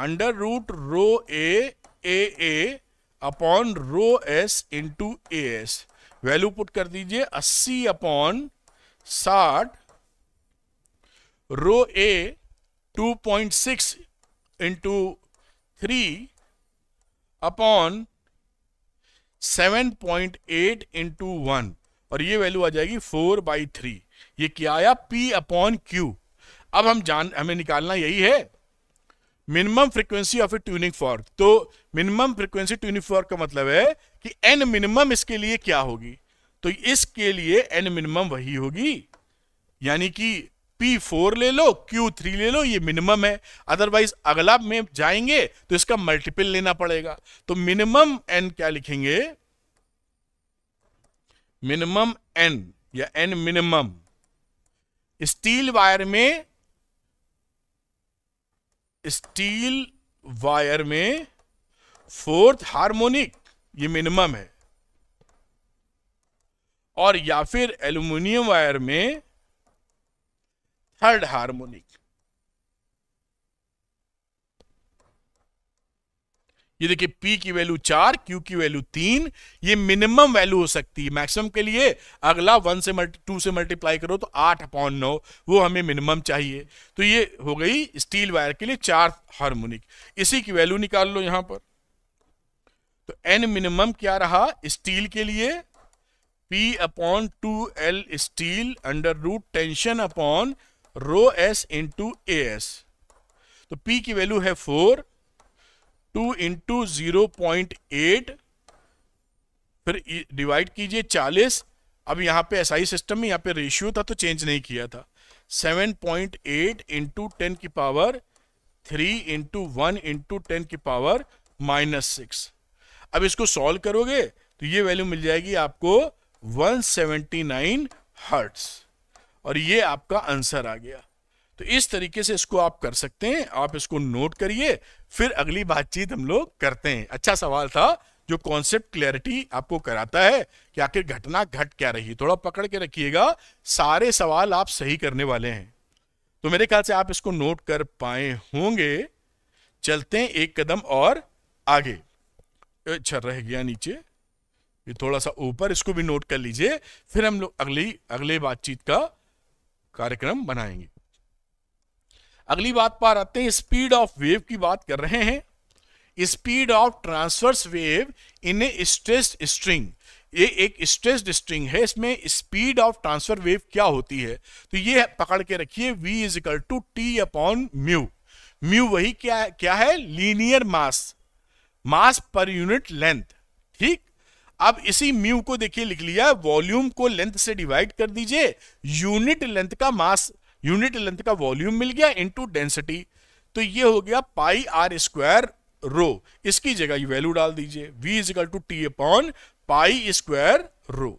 under root rho A A A upon rho S into A S value put कर दीजिए अस्सी अपॉन साठ rho A two point six into three upon 7.8 point eight into one और ये value आ जाएगी four by three ये क्या आया पी अपॉन क्यू अब हम जान हमें निकालना यही है minimum frequency of a tuning fork तो मिनिमम फ्रीक्वेंसी ट्यूनिंग फॉर्क का मतलब है कि एन मिनिमम इसके लिए क्या होगी तो इसके लिए एन मिनिमम वही होगी यानी कि P4 ले लो Q3 ले लो ये मिनिमम है अदरवाइज अगला में जाएंगे तो इसका मल्टीपल लेना पड़ेगा तो मिनिमम n क्या लिखेंगे मिनिमम n या n मिनिमम स्टील वायर में स्टील वायर में फोर्थ हार्मोनिक ये मिनिमम है और या फिर एल्यूमिनियम वायर में थर्ड हार्मोनिक ये देखिए P की वैल्यू चार Q की वैल्यू तीन ये मिनिमम वैल्यू हो सकती है मैक्सिमम के लिए अगला वन से मल्टी टू से मल्टीप्लाई करो तो आठ अपॉन नौ वो हमें मिनिमम चाहिए तो ये हो गई स्टील वायर के लिए चार हार्मोनिक इसी की वैल्यू निकाल लो यहां पर तो एन मिनिमम क्या रहा स्टील के लिए P upon two L steel under root tension upon rho S into A S तो पी की वैल्यू है four two into zero point eight फिर डिवाइड e, कीजिए चालीस अब यहां पे एसआई सिस्टम में यहाँ पे रेशियो था तो चेंज नहीं किया था seven point eight into ten की power three into one into ten की पावर माइनस सिक्स अब इसको सॉल्व करोगे तो ये वैल्यू मिल जाएगी आपको 179 हर्ट्ज़ और ये आपका आंसर आ गया तो इस तरीके से इसको आप कर सकते हैं आप इसको नोट करिए फिर अगली बातचीत हम लोग करते हैं अच्छा सवाल था जो कॉन्सेप्ट क्लैरिटी आपको कराता है कि आखिर घटना घट क्या रही थोड़ा पकड़ के रखिएगा सारे सवाल आप सही करने वाले हैं तो मेरे ख्याल से आप इसको नोट कर पाए होंगे चलते हैं एक कदम और आगे अच्छा रह गया नीचे ये थोड़ा सा ऊपर इसको भी नोट कर लीजिए फिर हम लोग अगली अगले बातचीत का कार्यक्रम बनाएंगे अगली बात पर आते हैं स्पीड ऑफ वेव की बात कर रहे हैं speed of transverse wave in a stressed string ये एक स्ट्रेस्ड स्ट्रिंग है इसमें स्पीड ऑफ ट्रांसफर वेव क्या होती है तो ये पकड़ के रखिए v is equal to T upon mu mu वही क्या क्या है लीनियर मास मास पर यूनिट लेंथ ठीक अब इसी म्यू को देखिए लिख लिया वॉल्यूम को लेंथ से डिवाइड कर दीजिए यूनिट लेंथ का मास यूनिट लेंथ का वॉल्यूम मिल गया इनटू डेंसिटी तो ये हो गया पाई आर स्क्वायर रो इसकी जगह ये वैल्यू डाल दीजिए V is equal to T upon pi square rho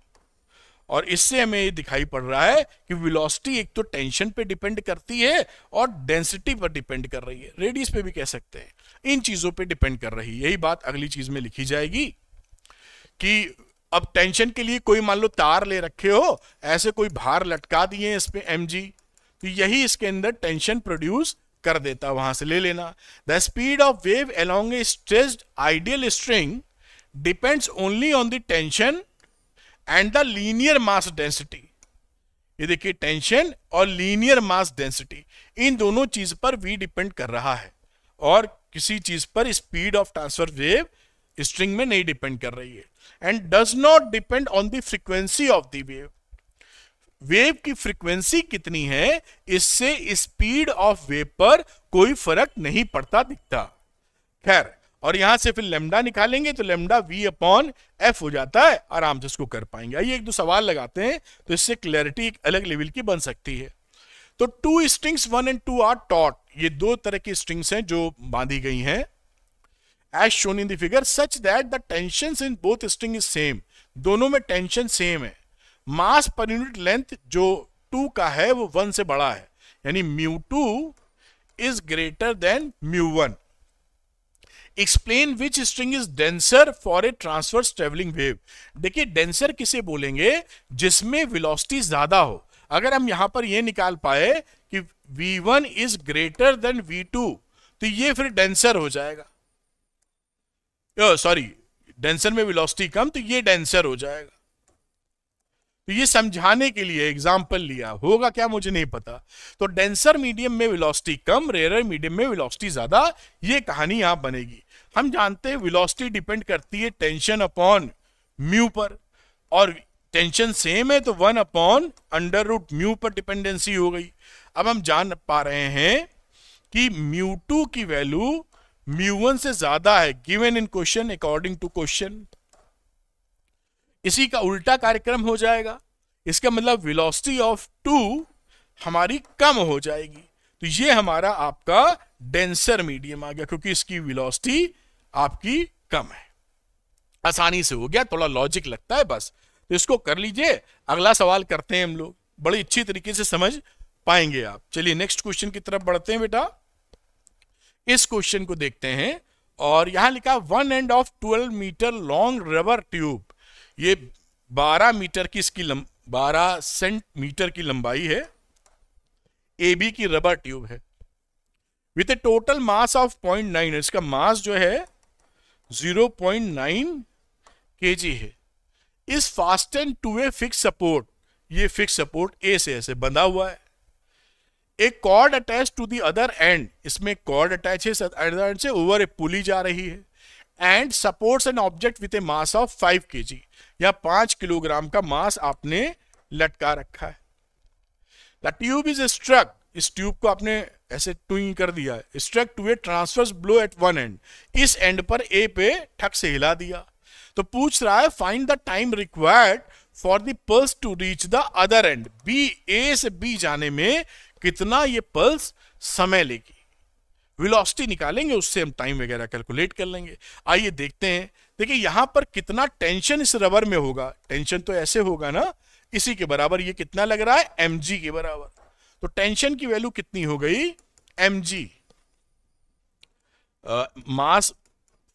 और इससे हमें ये दिखाई पड़ रहा है कि वेलोसिटी एक तो टेंशन पे डिपेंड करती है और डेंसिटी पर डिपेंड कर रही है रेडियस पे भी कह सकते हैं इन चीजों पे डिपेंड कर रही है यही बात अगली चीज में लिखी जाएगी कि अब टेंशन के लिए कोई मान लो तार ले रखे हो ऐसे कोई भार लटका दिए इस एम एम तो यही इसके अंदर टेंशन प्रोड्यूस कर देता वहां से ले लेना the speed of wave along a stressed ideal string depends only on the tension and the linear mass density ये देखिए टेंशन और लीनियर मास डेंसिटी इन दोनों चीज पर वी डिपेंड कर रहा है और किसी चीज पर speed of transfer wave string में नहीं डिपेंड कर रही है and does not depend on the frequency of the wave wave की फ्रीक्वेंसी कितनी है इससे स्पीड ऑफ वेव पर कोई फर्क नहीं पड़ता दिखता खैर और यहां से फिर लेमडा निकालेंगे तो लेमडा वी अपॉन एफ हो जाता है आराम से उसको कर पाएंगे आइए एक दो सवाल लगाते हैं तो इससे क्लैरिटी एक अलग लेवल की बन सकती है तो two strings one and two are taut ये दो तरह की स्ट्रिंग्स हैं जो बांधी गई हैं as shown in the figure such that the tensions in both string is same दोनों में टेंशन सेम है मास पर यूनिट लेंथ जो टू का है वो वन से बड़ा है यानी mu two is greater than mu one explain which string is denser for a transverse travelling wave देखिए डेंसर किसे बोलेंगे जिसमें विलोसिटी ज्यादा हो अगर हम यहां पर यह निकाल पाए कि V one is greater than V two तो ये फिर डेंसर हो जाएगा सॉरी डेंसर में वेलोसिटी कम तो ये डेंसर हो जाएगा तो ये समझाने के लिए एग्जाम्पल लिया होगा क्या मुझे नहीं पता तो डेंसर मीडियम में वेलोसिटी कम रेयर मीडियम में वेलोसिटी ज्यादा ये कहानी यहां बनेगी हम जानते हैं वेलोसिटी डिपेंड करती है टेंशन अपॉन म्यू पर और टेंशन सेम है तो one upon under root mu पर डिपेंडेंसी हो गई अब हम जान पा रहे हैं कि म्यू टू की वैल्यू म्यू वन से ज्यादा है given in question according to question इसी का उल्टा कार्यक्रम हो जाएगा इसका मतलब वेलोसिटी ऑफ टू हमारी कम हो जाएगी तो ये हमारा आपका डेंसर मीडियम आ गया क्योंकि इसकी वेलोसिटी आपकी कम है आसानी से हो गया थोड़ा लॉजिक लगता है बस तो इसको कर लीजिए अगला सवाल करते हैं हम लोग बड़ी अच्छी तरीके से समझ पाएंगे आप चलिए नेक्स्ट क्वेश्चन की तरफ बढ़ते हैं बेटा इस क्वेश्चन को देखते हैं और यहां लिखा one end of twelve metre long rubber tube ये 12 मीटर की इसकी बारह सेंटीमीटर की लंबाई है ए बी की रबर ट्यूब है with a total mass of point nine इसका मास जो है जीरो पॉइंट नाइन के जी है इस end to a fix support ये फिक्स सपोर्ट ए से ऐसे बंधा हुआ है एक cord attach to the other end इसमें cord attaches other end से over a pulley जा रही है and supports an object object a mass of five K G या पांच किलोग्राम का मास आपने लटका रखा है द ट्यूब इज स्ट्रक इस ट्यूब को आपने ऐसे ट्विंग कर दिया है struck to a transfers blow at one end इस एंड पर ए पे ठक से हिला दिया तो पूछ रहा है find the time required for the pulse to reach the other end B A से बी जाने में कितना ये पल्स समय लेगी वेलोसिटी निकालेंगे उससे हम टाइम वगैरह कैलकुलेट कर लेंगे आइए देखते हैं देखिए यहां पर कितना टेंशन इस रबर में होगा टेंशन तो ऐसे होगा ना इसी के बराबर ये कितना लग रहा है एम के बराबर तो टेंशन की वैल्यू कितनी हो गई एम जी मास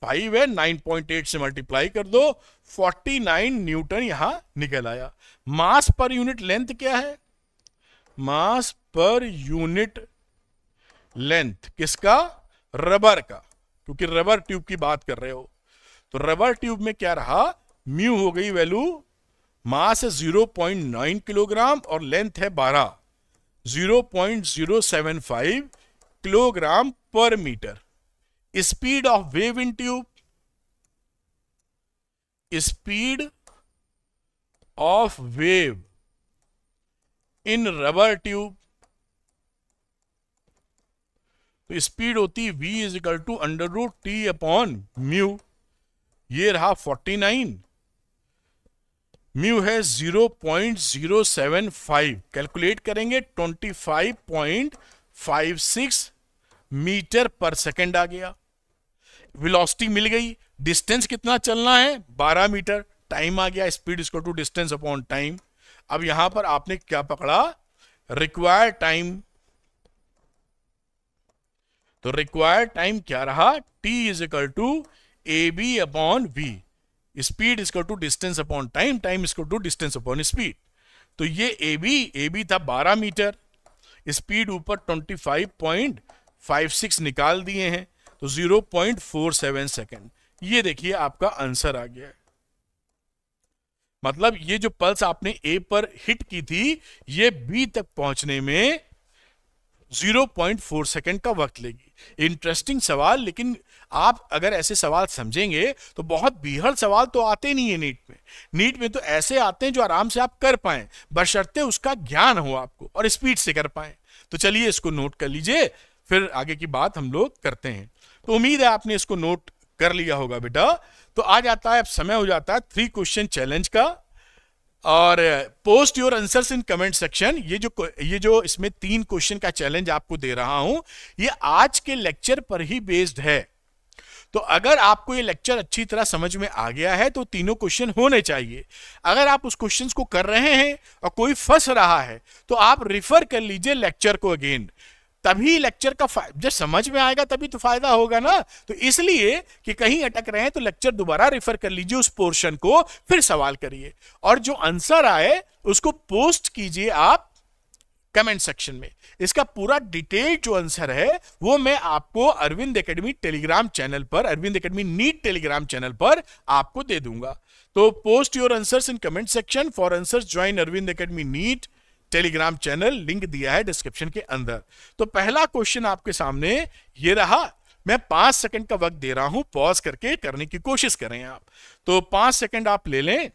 फाइव है नाइन पॉइंट एट से मल्टीप्लाई कर दो फोर्टी नाइन न्यूटन यहां निकल आया मास पर यूनिट लेंथ क्या है मास पर यूनिट लेंथ किसका रबर का क्योंकि रबर ट्यूब की बात कर रहे हो तो रबर ट्यूब में क्या रहा म्यू हो गई वैल्यू मास है जीरो पॉइंट नाइन किलोग्राम और लेंथ है बारह zero zero point seven five kilogram पर metre speed of wave in tube speed of wave in rubber tube तो स्पीड होती v is equal to under root T upon mu ये रहा 49 mu है 0.075 calculate करेंगे 25.56 metre पर second आ गया velocity मिल गई डिस्टेंस कितना चलना है 12 मीटर टाइम आ गया speed is to distance upon time अब यहां पर आपने क्या पकड़ा रिक्वायर टाइम तो रिक्वायर्ड टाइम क्या रहा T is equal to A B upon V speed is to distance upon time time is to distance upon speed तो ये ए बी ए बी था 12 मीटर स्पीड ऊपर 25.56 निकाल दिए हैं तो 0.47 सेकंड ये देखिए आपका आंसर आ गया है मतलब ये जो पल्स आपने ए पर हिट की थी ये बी तक पहुंचने में 0.4 सेकंड का वक्त लेगी इंटरेस्टिंग सवाल लेकिन आप अगर ऐसे सवाल समझेंगे तो बहुत बीहड़ सवाल तो आते नहीं है नीट में नीट में तो ऐसे आते हैं जो आराम से आप कर पाए बशर्ते उसका ज्ञान हो आपको और स्पीड से कर पाए तो चलिए इसको नोट कर लीजिए फिर आगे की बात हम लोग करते हैं तो उम्मीद है आपने इसको नोट कर लिया होगा बेटा तो आ जाता है अब समय हो जाता है थ्री क्वेश्चन चैलेंज का और post your answers in comment section ये जो ये जो इसमें तीन क्वेश्चन का चैलेंज आपको दे रहा हूं ये आज के लेक्चर पर ही बेस्ड है तो अगर आपको ये लेक्चर अच्छी तरह समझ में आ गया है तो तीनों क्वेश्चन होने चाहिए अगर आप उस क्वेश्चन को कर रहे हैं और कोई फंस रहा है तो आप रिफर कर लीजिए लेक्चर को अगेन तभी लेक्चर का जब समझ में आएगा तभी तो फायदा होगा ना तो इसलिए कि कहीं अटक रहे हैं तो लेक्चर दोबारा रेफर कर लीजिए उस पोर्शन को फिर सवाल करिए और जो आंसर आए उसको पोस्ट कीजिए आप कमेंट सेक्शन में इसका पूरा डिटेल जो आंसर है वो मैं आपको अरविंद एकेडमी टेलीग्राम चैनल पर Arvind academy NEET Telegram channel पर आपको दे दूंगा तो post your answers in comment section for answers join Arvind academy NEET Telegram channel link दिया है डिस्क्रिप्शन के अंदर तो पहला क्वेश्चन आपके सामने ये रहा मैं पांच सेकंड का वक्त दे रहा हूं पॉज करके करने की कोशिश करें आप तो पांच सेकंड आप ले लें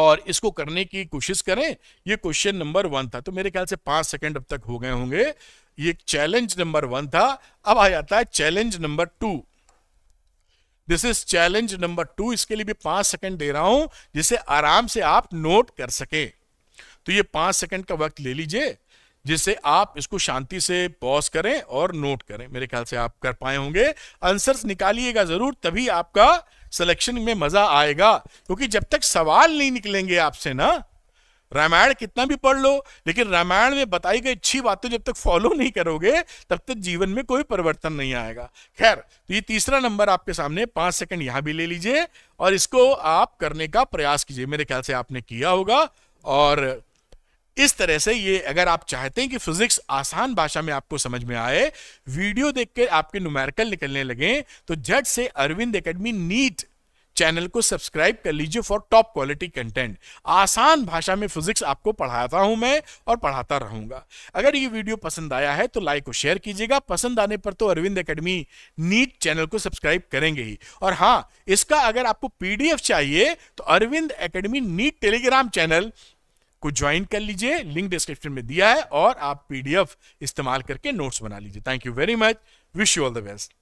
और इसको करने की कोशिश करें ये क्वेश्चन नंबर वन था तो मेरे ख्याल से पांच सेकंड अब तक हो गए होंगे ये चैलेंज नंबर वन था अब आ जाता है challenge number two this is challenge number two इसके लिए भी पांच सेकंड दे रहा हूं जिसे आराम से आप नोट कर सकें तो ये पांच सेकंड का वक्त ले लीजिए जिससे आप इसको शांति से पॉज करें और नोट करें मेरे ख्याल से आप कर पाए होंगे आंसर्स निकालिएगा जरूर तभी आपका सिलेक्शन में मजा आएगा क्योंकि जब तक सवाल नहीं निकलेंगे आपसे ना रामायण कितना भी पढ़ लो लेकिन रामायण में बताई गई अच्छी बातें जब तक फॉलो नहीं करोगे तब तक जीवन में कोई परिवर्तन नहीं आएगा खैर तो ये तीसरा नंबर आपके सामने पांच सेकंड यहां भी ले लीजिए और इसको आप करने का प्रयास कीजिए मेरे ख्याल से आपने किया होगा और इस तरह से ये अगर आप चाहते हैं कि फिजिक्स आसान भाषा में आपको समझ में आए वीडियो देख के आपके नुमेरिकल निकलने लगे तो जट से अरविंद एकेडमी नीट चैनल को सब्सक्राइब कर लीजिए फॉर टॉप क्वालिटी कंटेंट आसान भाषा में फिजिक्स आपको पढ़ाता हूं मैं और पढ़ाता रहूंगा अगर ये वीडियो पसंद आया है तो लाइक और शेयर कीजिएगा पसंद आने पर तो अरविंद एकेडमी नीट चैनल को सब्सक्राइब करेंगे ही और हाँ इसका अगर आपको पीडीएफ चाहिए तो Arvind academy NEET Telegram channel को ज्वाइन कर लीजिए लिंक डिस्क्रिप्शन में दिया है और आप पीडीएफ इस्तेमाल करके नोट्स बना लीजिए thank you very much wish you all the best